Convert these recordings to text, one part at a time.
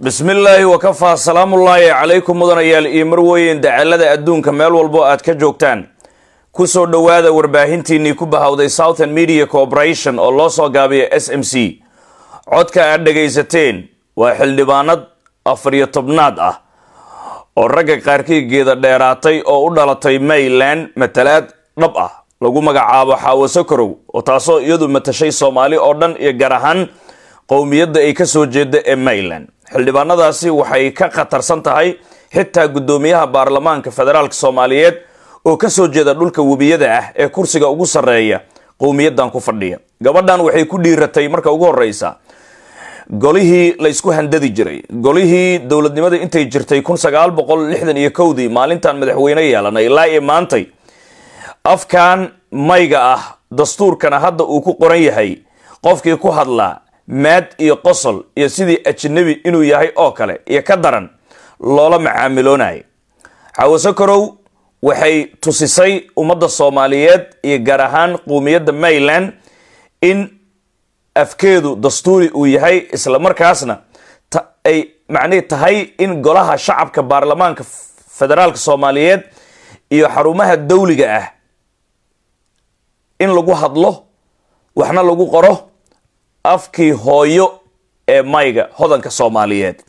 bismi illaahi wakafaa salaamullaahi calaykum mudanayaal iyo marweyn dacalada adduunka meel walbo aad ka joogtaan kusoo dhowaada warbaahintiinnii ku bahawday southern media corporation oo loo soo gaabiyo s m c codka aad dhagaysateen waa xildhibaanad afariyo tobnaad ah oo ragga qaarkii geeda dheeraatay oo u dhalatay mayland matalaad dhab ah lagu magacaabo xaawo sokorow oo taasoo iyadu matashay soomaali oo dhan iyo gaar ahaan qowmiyadda ay ka soo jeeda ee mayland xildhibaanadaasi waxay ka khatarsan tahay xitaa guddoomiyaha baarlamaanka federaalk soomaaliyeed oo ka soo jeeda dhulka webiyada ah ee kursiga ugu sarreeya qowmiyadan ku fadhiya gabadhan waxay ku dhiiratay marka ugu horreysa golihii laysku handadi jiray golihii dowladnimada intay jirtay kun sagaal boqol lixdan iyo kowdii maalintan madaxweyne yeelanay ilaa i maantay afkan mayga ah dastuurkana hadda uu ku qoran yahay qofkii ku hadlaa maad iyo qosol iyo sidii ajnabi inuu yahay oo kale iyo ka daran loola macaamiloonaya xawasokorow waxay tusisay ummadda soomaaliyeed iyo gaar ahaan quumiyadda mayland in afkeedu dastuuri uu yahay isla markaasna ay macnihii tahay in golaha shacabka baarlamaanka federaalka soomaaliyeed iyo xarumaha dawliga ah in lagu hadlo waxna lagu qoro afkii hooyo ee mayga hodanka soomaaliyeed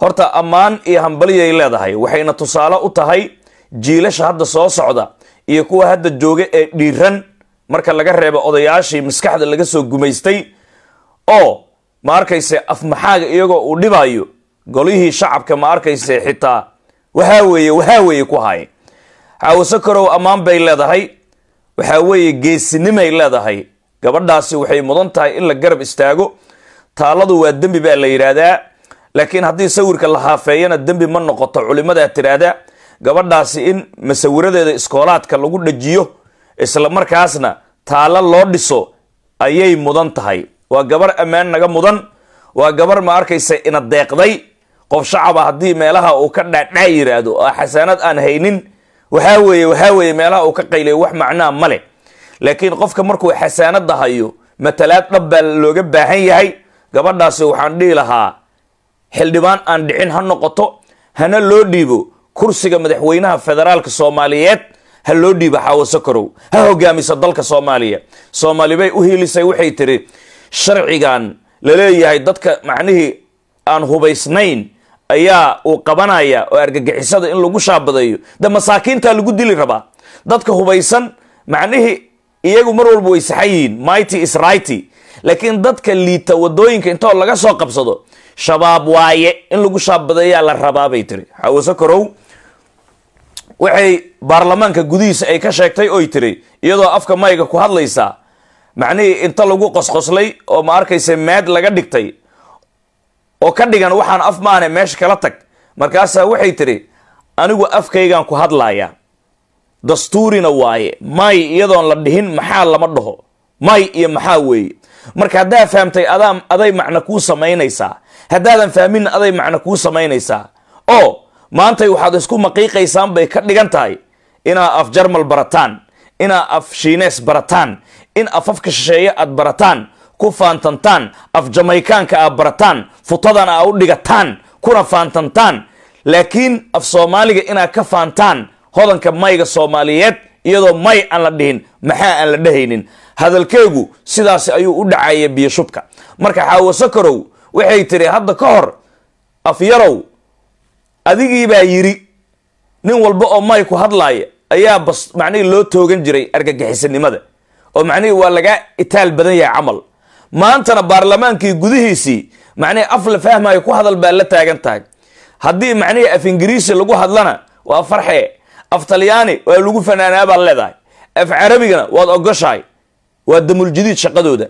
horta ammaan iyo hambaliyay leedahay waxayna tusaale u tahay jiilasha hadda soo socda iyo kuwa hadda jooga ee dhiiran marka laga reebo odayaashii maskaxda laga soo gumaystay oo ma arkayse afmaxaaga iyagoo uu dhibayo golihii shacabka ma arkayse xitaa waxaa weeye waxaa weeye ku hay xaawo karow ammaan bay leedahay waxaa weeye geesinimay leedahay gabadhaasi waxay mudan tahay in la garab istaago taaladu waa dembi baa la yidhaahdaa laakiin haddii sawirka la haafeeyana dembi ma noqoto culimmadaa tidhaahda gabadhaasi in masawiradeeda iskoolaadka lagu dhejiyo islamarkaasna markaasna taalo loo dhiso ayay mudan tahay waa gabar ammaan naga mudan waa gabar ma arkaysa ina deeqday qof shacaba haddii meelaha uu ka dhaadhaa yiraahdo oo ah, xasaanad aan haynin waxaa weeye waxaa weeye meelaha uu ka qayliyo wax macnaa ma leh laakiin qofka markuu xasaanada hayo matalaad dhab baa looga baahan yahay gabadhaasi waxaan dhihi lahaa xildhibaan aan dhicin ha noqoto hana loo dhiibo kursiga madaxweynaha federaalka soomaaliyeed ha loo dhiibo xaawo sakarow ha hogaamiso dalka soomaaliya soomaali bay u hiilisay waxay tiri sharcigan laleeyahay dadka macnihii aan hubaysnayn ayaa uu qabanaya oo argagixisada in lagu shaabadeeyo de masaakiintaa lagu dili rabaa dadka hubaysan macnihii iyagu mar walba way saxan yihiin mighty is righty laakiin dadka liita wadooyinka intoo laga soo qabsado shabaab waaye in lagu shaabadeeyaa la rabaa bay tiri xawase karow waxay baarlamaanka gudihiisa ay ka sheegtay oy tiri iyadoo afka mayga ku hadlaysaa macnihii inta lagu qosqoslay oo ma arkaysa maad laga dhigtay oo ka dhigan waxaan af maane meesha kala tag markaasaa waxay tiri anigu afkaygaan ku hadlaaya dastuurina waaye may iyadoon la dhihin maxaa lama dhaho may iyo maxaa weeye marka haddaa fahamtay aday macno kuu samaynaysaa haddaadan fahmin aday macno kuu samaynaysaa oo maantay waxaad isku maqiiqaysaan bay ka dhigan tahay inaa af jarmal barataan inaa af shiines barataan in af shisheeye aad barataan ku faantantaan af jamaykaanka aad barataan futadan aa u dhigataan kuna faantantaan laakiin af soomaaliga inaad ka faantaan hodanka mayga soomaaliyeed iyadoo may aan la dhihin maxaa aan la dhehaynin hadalkeegu sidaasi ayuu u dhacaya biyo shubka marka xaawo sakarow waxay tiri hadda ka hor afyarow adigii baa yidri nin walba oo may ku hadlaaya ayaa bas macnihii loo toogan jiray argagixisanimada oo macnihii waa lagaa itaal badan yahay camal maantana baarlamaankii gudihiisii macnihii af la fahmayo ku hadal baa la taagan tahay haddii macnihii af ingiriisi lagu hadlana waa farxee af talyaani waa lagu fanaanaa baad leedahay af carabigana waad ogoshahay waa damuljadiid shaqadooda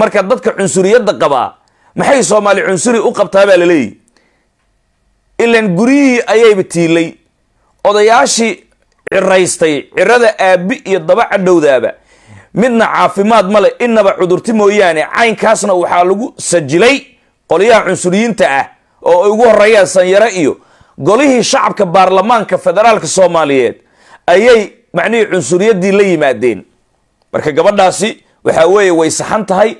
marka dadka cunsuriyadda qabaa maxay soomaali cunsuri u qabtaa baa laleeyihi ilan guryihii ayayba tiilay odayaashii ciraystay cirada aabi iyo daba cadhowdaaba midna caafimaad ma le inaba cudurti mooyaane caynkaasna waxaa lagu sajilay qolyaha cunsuriyiinta ah oo ay ugu horreeyaan sanyaro iyo golihii shacabka baarlamaanka federaalka soomaaliyeed ayay macnihii cunsuriyaddii la yimaadeen marka gabadhaasi waxaa weeye way saxan tahay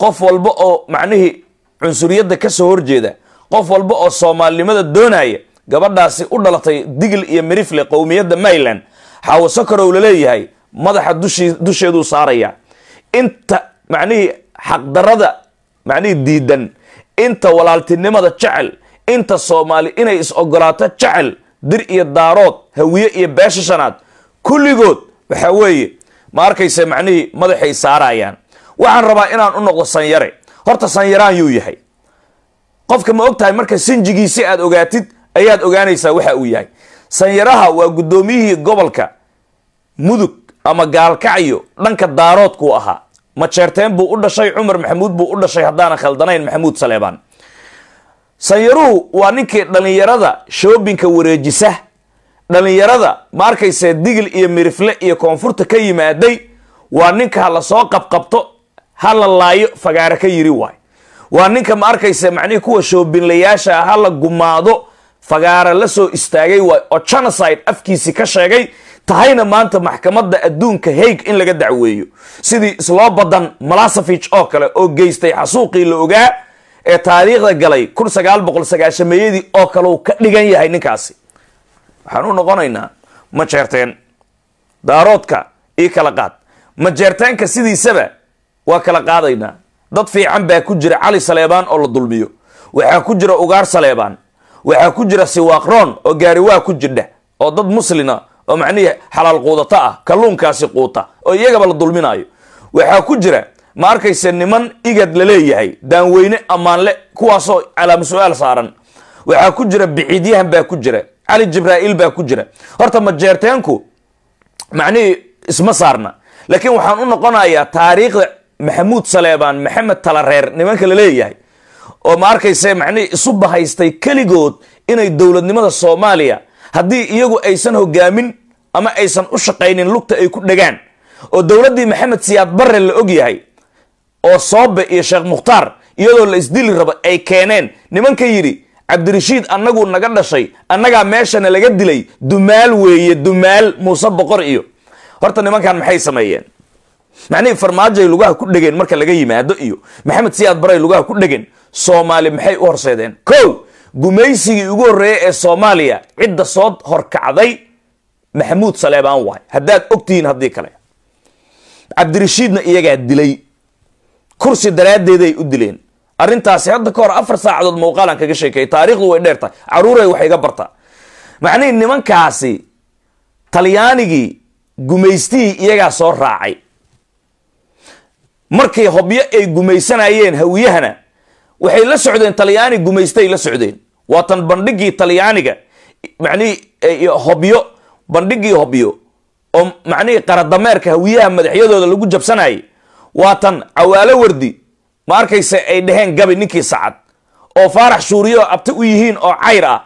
qof walba oo macnihii cunsuriyadda ka soo horjeeda qof walba oo soomaalinimada doonaya gabadhaasi u dhalatay digil iyo mirifle qowmiyadda mayland xaawo sakarow laleeyahay madaxa dushii dusheeduu saaraya inta macnihii xaqdarada macnihii diidan inta walaaltinimada jecel inta soomaali inay is ogolaato jacel dir iyo daarood hawiye iyo beesha shanaad kulligood waxa weeye ma arkaysa macnihii madaxay saarayaan waxaan rabaa inaan u noqdo sanyare horta sanyaraan yuu yahay qofka ma ogtahay marka sinjigiisi aad ogaatid ayaad ogaanaysaa waxa uu yahay sanyaraha waa guddoomiyihii gobolka mudug ama gaalkacyo dhanka daaroodkuu ahaa ma jeerteen buu u dhashay cumar maxamuud buu u dhashay haddaanan khaldanayn maxamuud saleebaan sanyaruhu waa ninkii dhallinyarada shoobinka wareejisa dhallinyarada ma arkayse digil iyo mirifle iyo koonfurta ka yimaaday waa ninka ha la soo qabqabto ha la laayo fagaare ka yiri waay waa ninka ma arkayse macnihii kuwa shoobinlayaasha ah ha la gumaado fagaara la soo istaagay waay oo genocide afkiisii ka sheegay tahayna maanta maxkamadda adduunka haig in laga dacweeyo sidii isloo badan malasafij oo kale oo geystay xasuuqii la ogaa ee taariikhda galay kun sagaal boqol sagaashameyadii oo kale kaleu ka dhigan yahay ninkaasi waxaan u noqonaynaa ma jeerteen daaroodka ii kala qaad ma jeertaanka sidiisaba waa kala qaadaynaa dad fiican baa ku jira cali saleebaan oo la dulmiyo waxaa ku jira ugaar saleebaan waxaa ku jira siwaaqroon oo gaariwaa ku jidha oo dad muslina oo macnihii xalaal quudato ah kalluunkaasi quuta oo iyagaba la dulminayo waxaa ku jira ma arkayse niman igad laleeyahay daanweyne ammaanle kuwaasoo calaama su-aal saaran waxaa ku jira biciidyahan baa ku jira cali jibraa'iil baa ku jira horta majeerteenku jeerteenku macnihii isma saarna laakiin waxaan u noqonayaa taariikhda maxamuud saleebaan maxamed talareer nimanka laleeyahay oo ma arkayse macnihii isu bahaystay keligood inay dowladnimada soomaaliya haddii iyagu aysan hogaamin ama aysan u shaqaynin lugta ay ku dhegaan oo dowladdii maxamed siyaad barre la og yahay oo soobe iyo sheekh mukhtaar iyadoo la isdili rabo ay keeneen nimanka yidhi cabdirashiid annagu naga dhashay annagaa meeshana laga dilay dumaal weeye dumaal muuse boqor iyo horta nimankan maxay sameeyeen macnihii farmaajoay lugaha ku dhegeen marka laga yimaado iyo maxamed siyaad baray lugaha ku dhegeen soomaali maxay u horseedeen kow gumaysigii ugu horreeyey ee soomaaliya cidda soo horkacday maxamuud saleebaan waay haddaad ogtihiin haddii kale cabdirashiidna iyagaa dilay kursi daraaddeeday u dileen arintaasi hadda ka hor afar saacadood muuqaalaan kaga sheekeeyay taariikhdu way dheer tahay caruuray wax iga bartaa macnihii nimankaasi talyaanigii gumaystihii iyagaa soo raacay markay hobyo ay gumaysanayeen hawiyahana waxay la socdeen talyaani gumaystay la socdeen waatan bandhigii talyaaniga macnihii eh, hobyo bandhigii hobyo oo macnihii qaradameerka hawiyaha madaxyadooda lagu jabsanayay waa tan cawaalo wardi ma arkayse ay dheheen gabi ninkii sacad oo faarax shuuriye oo abti u yihiin oo cayr ah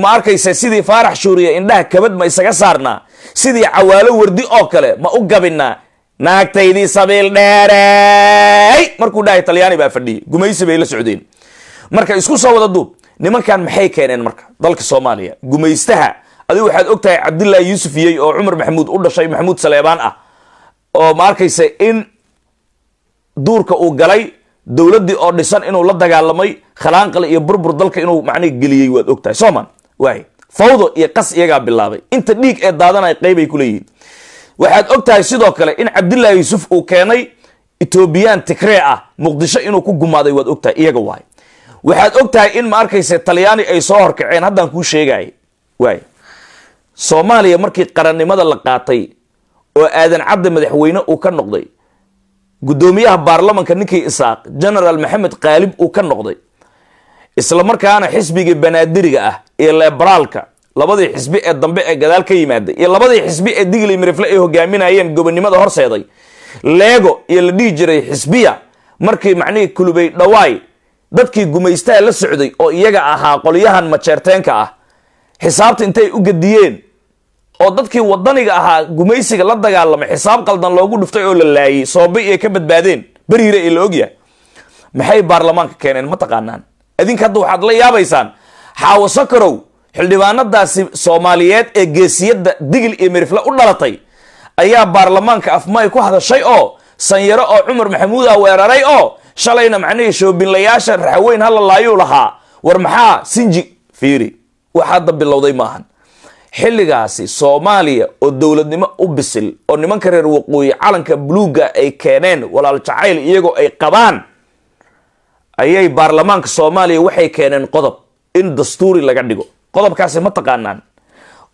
ma arkayse sidii faarax shuuriye indhaha kabad ma isaga saarnaa sidii cawaalo wardi oo kale ma u gabinnaa naagtaydii sabiil dheeray markuu dhahay talyaani baa fadhiyey gumaysi bay la socdeen marka isku soo wada duub nimankan maxay keeneen marka dalka soomaaliya gumaystaha adigu waxaad og tahay yuusuf iyey oo cumar maxamuud u dhashay maxamuud saleebaan ah oo ma arkayse in duurka uu galay dowladdii oo dhisan inuu la dagaalamay khalaanqal iyo burbur dalka inuu macnii geliyey waad ogtahay sooman waay fawdo iyo qas iyagaa bilaabay inta dhiig ee daadanay qeybay ku leeyihiin waxaad ogtahay sidoo kale in cabdullaahi yuusuf uu keenay etoobiyaan tigree ah muqdisho inuu ku gumaaday waad ogtahay iyaga waay waxaad ogtahay in ma arkayse talyaani ay soo horkaceen haddaan kuu sheegay waay soomaaliya markii qarannimada la qaatay oo aadan cadde madaxweyne uu ka noqday guddoomiyaha baarlamanka ninkii isaaq genaraal maxamed kaalib uu ka noqday islamarkaana xisbigii banaadiriga ah iyo leebaraalka labadii xisbi ee dambe ee gadaal ka yimaaday iyo labadii xisbi ee digley mirifle ay hogaaminayeen gobonnimada horseeday leego iyo la dhihi jiray xisbiya markii macnihii kulubay dhawaay dadkii gumaystaha la socday oo iyaga ahaa qolyahan majeerteenka ah xisaabta intay u gadiyeen oo dadkii wadaniga ahaa gumaysiga la dagaalamay xisaab qaldan loogu dhuftay oo la laayay soobe iyo ka badbaadeen beriire ee la ogyahay maxay baarlamaanka keeneen ma taqaanaan idinka hadda waxaad la yaabaysaan xaawo sakarow xildhibaanadaasi soomaaliyeed ee geesiyadda digil iyo merifle u dhalatay ayaa baarlamaanka afmay ku hadashay oo sanyaro oo cumar maxamuud ah weeraray oo shalayna macnihii shoobinlayaasha raxaweyn hala laayuu lahaa war maxaa sinji fiiri waxaadda bilowday maahan xilligaasi soomaaliya oo dowladnimo u bisil oo nimanka reer waqooyi calanka buluugga ay keeneen walaal jacayl iyagoo ay qabaan ayay baarlamaanka soomaaliya waxay keeneen qodob in dastuuri laga dhigo qodobkaasi ma taqaanaan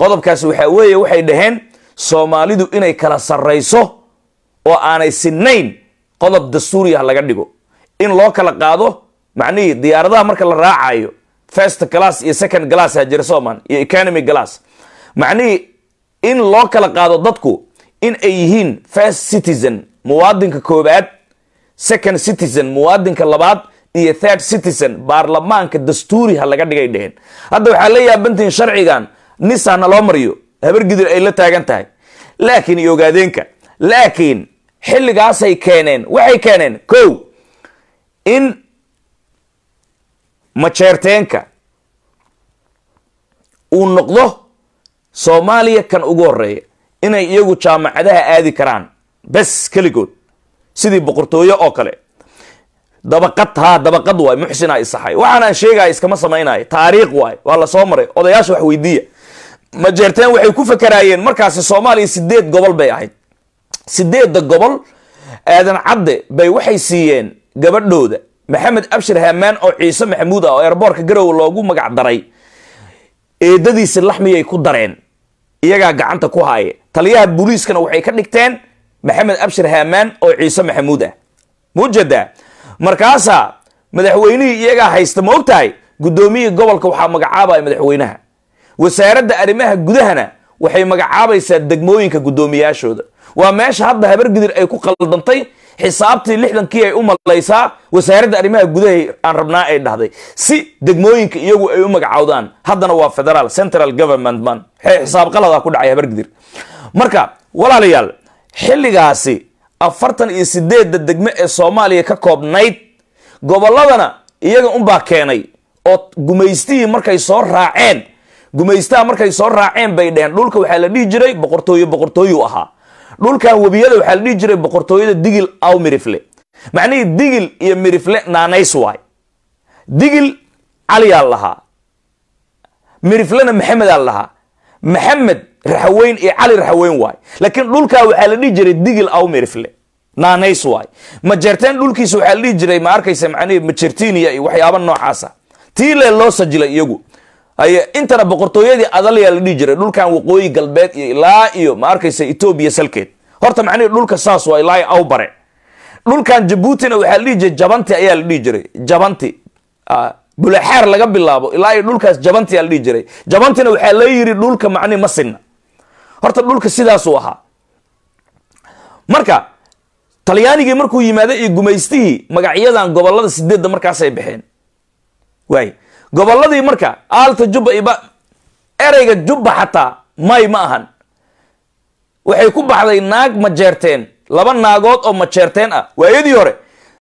qodobkaasi waxaa weeye waxay dhaheen soomaalidu inay kala sarrayso oo aanay sinayn qodob dastuuriah laga dhigo in loo kala qaado macnihii diyaaradaha marka la raacayo first class iyo second glass ha jira soman iyo economy glass macnihii in loo kala qaado dadku in ay yihiin first citizen muwaadinka koobaad second citizen muwaadinka labaad iyo third citizen baarlamaanka dastuuri ha laga dhigay dheheen hadda waxaa la yaabantihin sharcigan nisana loo mariyo habargidir ay la taagan tahay laakiin iyo ogaadeenka laakiin xilligaasay keeneen waxay keeneen ko in majeerteenka uu noqdo soomaaliya kan ugu horeeya inay iyagu jaamacadaha aadi karaan bes keligood sidii boqortooyo oo kale dabaqad haa dabaqad waay muxsina isaxay waxaanaan sheegaya iskama samaynaya taariikh waay waa lasoo maray odayaasha wax weydiiya majeerteen waxay ku fakaraayeen markaasi soomaaliya sideed gobol bay ahayd sideedda gobol aadan cadde bay waxay siiyeen gabadhooda maxamed abshir hamaan oo ciise maxamuud ah oo eerboorka garow loogu magac daray eedadiisi laxmiyay ku dareen iyagaa gacanta ku haaye taliyaha booliiskana waxay ka dhigteen maxamed abshir haamaan oo ciise maxamuud ah muujada markaasa madaxweynihii iyagaa haysta moogtahay guddoomiyihii gobolka waxaa magacaabaya madaxweynaha wasaaradda arrimaha gudahana waxay magacaabaysaa degmooyinka guddoomiyaashooda waa meesha hadda habargidir ay ku qaldantay xisaabtii lixdankii ay u malaysaa wasaaradda arrimaha gudaha aan rabnaa ay dhahday si degmooyinka iyagu ay u magacawdaan haddana waa federaal central government man xisaab qalada ku dhacay habargidir marka walaalayaal xilligaasi afartan iyo sideedda degmo ee soomaaliya ka koobnayd gobolladana iyaga unbaa keenay oo gumaystihii markay soo raaceen gumaystaha markay soo raaceen bay dheheen dhulka waxaa la dhihi jiray boqortooyo boqortooyu ahaa dhulkan webiyada waxaa la dhihi jiray boqortooyada digil aw mirifle macnihii digil iyo mirifle naanays waay digil caliyaa lahaa miriflena maxamedaa lahaa maxamed raxaweyn iyo cali raxaweyn waay laakiin dhulkaa waxaa la dhihi jiray digil aw mirifle naanays waay majeertaan dhulkiisa waxaa la dhihi jiray ma arkaysa macnihii majertiiniya iyo waxyaaba noocaasa tii loo sajilay iyagu haye intana boqortooyadii adalyaa la dhihi jiray dhulkan waqooyi galbeed iyo ilaa iyo ma arkaysa etoobiya salkeed horta macnihii dhulka saas waa ilaa aw bare dhulkan jabuutina waxaa la dhihi jiray jabanti ayaa la dhihi jiray jabanti bulaxaar laga bilaabo ilaa iyo dhulkaas jabanti ayaa la dhihi jiray jabantina waxaa la yiri dhulka macnihi masina horta dhulka sidaasuu ahaa marka talyaanigii markuu yimaado iyo gumaystihii magacyadan gobolada sideedda markaasay baxeen waay gobolladii marka aalta jubba iba ereyga jubba xataa may ma ahan waxay ku baxday naag majeerteen laba naagood oo majeerteen ah waayadii hore